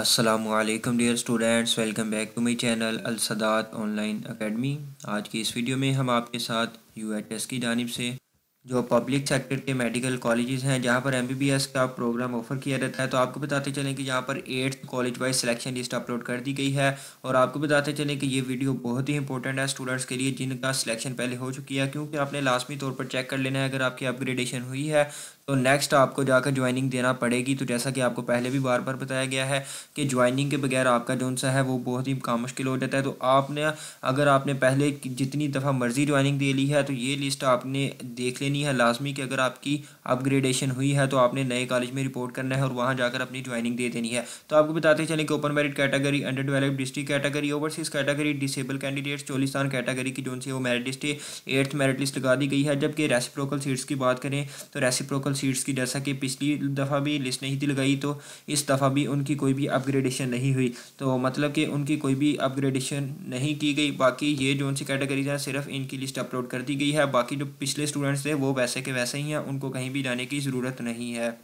Aslam dear students welcome back to my channel Alsadat online academy आज की इस वीडियो में हम आपके साथ यू एच एस की जानब से जो पब्लिक सेक्टर के मेडिकल कॉलेजेस हैं जहाँ पर एम बी बी एस का प्रोग्राम ऑफर किया जाता है तो आपको बताते चलें कि यहाँ पर eighth college wise selection list upload कर दी गई है और आपको बताते चलें कि ये वीडियो बहुत ही इंपॉर्टेंट है स्टूडेंट्स के लिए जिनका सिलेक्शन पहले हो चुकी है क्योंकि आपने लाजमी तौर पर चेक कर लेना है अगर आपकी अपग्रेडेशन हुई है तो नेक्स्ट आपको जाकर ज्वाइनिंग देना पड़ेगी तो जैसा कि आपको पहले भी बार बार बताया गया है कि ज्वाइनिंग के बगैर आपका जो सा है वो बहुत ही काम मुश्किल हो जाता है तो आपने अगर आपने पहले जितनी दफ़ा मर्जी ज्वाइनिंग दे ली है तो ये लिस्ट आपने देख लेनी है लाजमी कि अगर आपकी अपग्रेडेशन हुई है तो आपने नए कॉलेज में रिपोर्ट करना है और वहाँ जाकर अपनी ज्वाइनिंग दे देनी है तो आपको बताते चले कि open merit category under develop district category overseas category disable candidates Cholistan category की जो है वो merit list eighth merit list लगा दी गई है जबकि रेसिप्रोकल सीट्स की बात करें तो रेसिप्रोकल सीट्स की जैसा कि पिछली दफ़ा भी लिस्ट नहीं थी लगाई तो इस दफ़ा भी उनकी कोई भी अपग्रेडेशन नहीं हुई तो मतलब कि उनकी कोई भी अपग्रेडेशन नहीं की गई बाकी ये जो उनसी कैटेगरीज हैं सिर्फ इनकी लिस्ट अपलोड कर दी गई है बाकी जो पिछले स्टूडेंट्स थे वो वैसे के वैसे ही हैं उनको कहीं भी जाने की ज़रूरत नहीं है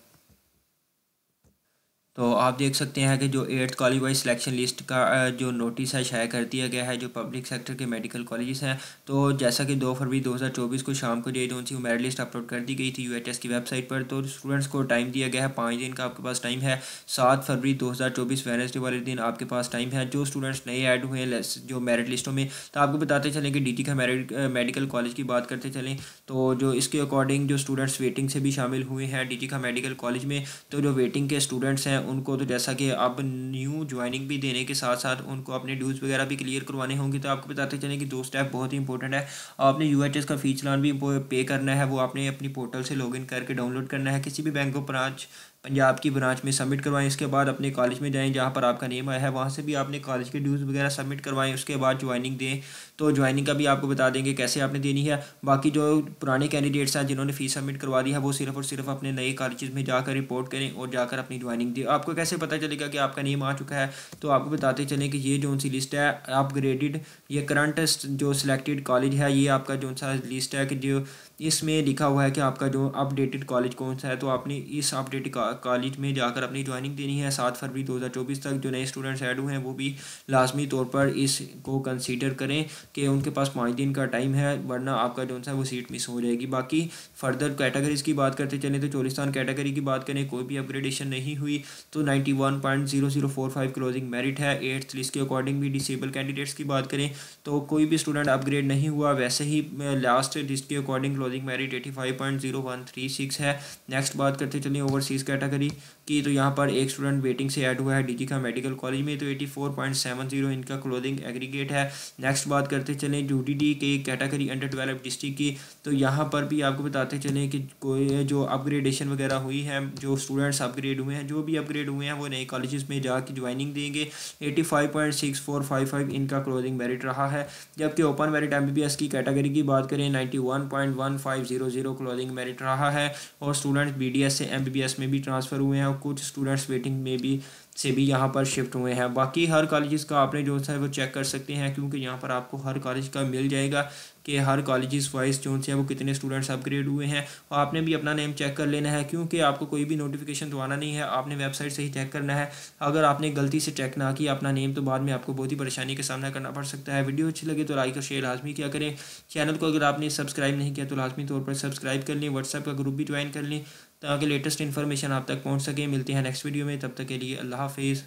तो आप देख सकते हैं कि जो eighth college wise selection list का जो नोटिस है शायद कर दिया गया है जो पब्लिक सेक्टर के मेडिकल कॉलेजेस हैं तो जैसा कि दो फरवरी 2024 को शाम को जो जोन मेरिट लिस्ट अपलोड कर दी गई थी यूएचएस की वेबसाइट पर तो स्टूडेंट्स को टाइम दिया गया है पाँच दिन का आपके पास टाइम है सात फरवरी दो हज़ार चौबीस वेनसडे वाले दिन आपके पास टाइम है जो स्टूडेंट्स नए ऐड हुए हैं जो मेरिट लिस्टों में तो आपको बताते चलें कि डी टी का मेरिट मेडिकल कॉलेज की बात करते चलें तो जो इसके अकॉर्डिंग जो स्टूडेंट्स वेटिंग से भी शामिल हुए हैं डी का मेडिकल कॉलेज में तो जो वेटिंग के स्टूडेंट्स हैं उनको तो जैसा कि अब न्यू ज्वाइनिंग भी देने के साथ साथ उनको अपने ड्यूज़ वगैरह भी क्लियर करवाने होंगे तो आपको बताते चले कि दो स्टेप बहुत ही इंपॉर्टेंट है आपने यू का फी चलान भी पे करना है वो आपने अपनी पोर्टल से इन करके डाउनलोड करना है किसी भी बैंक को ब्रांच पंजाब की ब्रांच में सबमिट करवाएं इसके बाद अपने कॉलेज में जाएं जहां पर आपका नेम आया है वहां से भी आपने कॉलेज के ड्यूज़ वगैरह सबमिट करवाएं उसके बाद ज्वाइनिंग दें तो ज्वाइनिंग का भी आपको बता देंगे कैसे आपने देनी है बाकी जो पुराने कैंडिडेट्स हैं जिन्होंने फ़ीस सबमिट करवा दी है वो सिर्फ और सिर्फ अपने नए कॉलेज में जाकर रिपोर्ट करें और जाकर अपनी ज्वाइनिंग दें आपको कैसे पता चलेगा कि आपका नेम आ चुका है तो आपको बताते चलें कि ये जो सी लिस्ट है अपग्रेडेड ये करंट जो सिलेक्टेड कॉलेज है ये आपका जो सा लिस्ट है कि जो इसमें लिखा हुआ है कि आपका जो अपडेटेड कॉलेज कौन सा है तो आपने इस अपडेटेड कॉलेज में जाकर अपनी ज्वाइनिंग देनी है सात फरवरी 2024 तक जो नए स्टूडेंट्स एड हुए हैं वो भी लाजमी तौर पर इसको कंसिडर करें कि उनके पास पाँच दिन का टाइम है वरना आपका जो है वो सीट मिस हो जाएगी बाकी फर्दर कैटेगरीज़ की बात करते चलें तो चोलिस्तान कैटेगरी की बात करें कोई भी अपग्रेडेशन नहीं हुई तो ninety one point zero zero four five closing merit है एट्थ लिस्ट के अकॉर्डिंग भी डिसेबल कैंडिडेट्स की बात करें तो कोई भी स्टूडेंट अपग्रेड नहीं हुआ वैसे ही लास्ट लिस्ट के according closing merit eighty five point zero one three six है नेक्स्ट बात करते चलें ओवरसीज़ कैटेगरी की तो यहाँ पर एक स्टूडेंट वेटिंग से ऐड हुआ है डीजी का मेडिकल कॉलेज में तो eighty four point seven zero इनका क्लोदिंग एग्रीगेट है नेक्स्ट बात करते चलें यू के कैटेगरी अंडर ट्वेल्व डिस्ट्रिक्ट की तो यहाँ पर भी आपको बताते चले कि कोई जो अपग्रेडेशन वगैरह हुई है जो स्टूडेंट्स अपग्रेड हुए हैं जो भी अपग्रेड हुए हैं वो नए कॉलेज में जाके ज्वाइनिंग देंगे eighty five point six four five five इनका क्लोजिंग मेरिट रहा है जबकि open merit M B B S की कैटेगरी की बात करें ninety one point one five zero zero closing merit रहा है और स्टूडेंट्स बी डी एस से एम बी बी एस में भी ट्रांसफ़र हुए हैं और कुछ स्टूडेंट्स वेटिंग में भी से भी यहाँ पर शिफ्ट हुए हैं बाकी हर कॉलेज़ का आपने जो है वो चेक कर सकते हैं क्योंकि यहाँ पर आपको हर कॉलेज का मिल जाएगा कि हर कॉलेज वाइज जो है वो कितने स्टूडेंट्स अपग्रेड हुए हैं और आपने भी अपना नेम चेक कर लेना है क्योंकि आपको कोई भी नोटिफिकेशन तो आना नहीं है आपने वेबसाइट से ही चेक करना है अगर आपने गलती से चेक ना किया अपना नेम तो बाद में आपको बहुत ही परेशानी का सामना करना पड़ सकता है वीडियो अच्छी लगे तो लाइक और शेयर लाजमी किया करें चैनल को अगर आपने सब्सक्राइब नहीं किया तो लाजमी तौर पर सब्सक्राइब कर लें व्हाट्सएप का ग्रुप भी ज्वाइन कर लें ताकि लेटेस्ट इन्फॉर्मेशन आप तक पहुँच सके मिलते हैं नेक्स्ट वीडियो में तब तक के लिए अल्लाह हाफिज़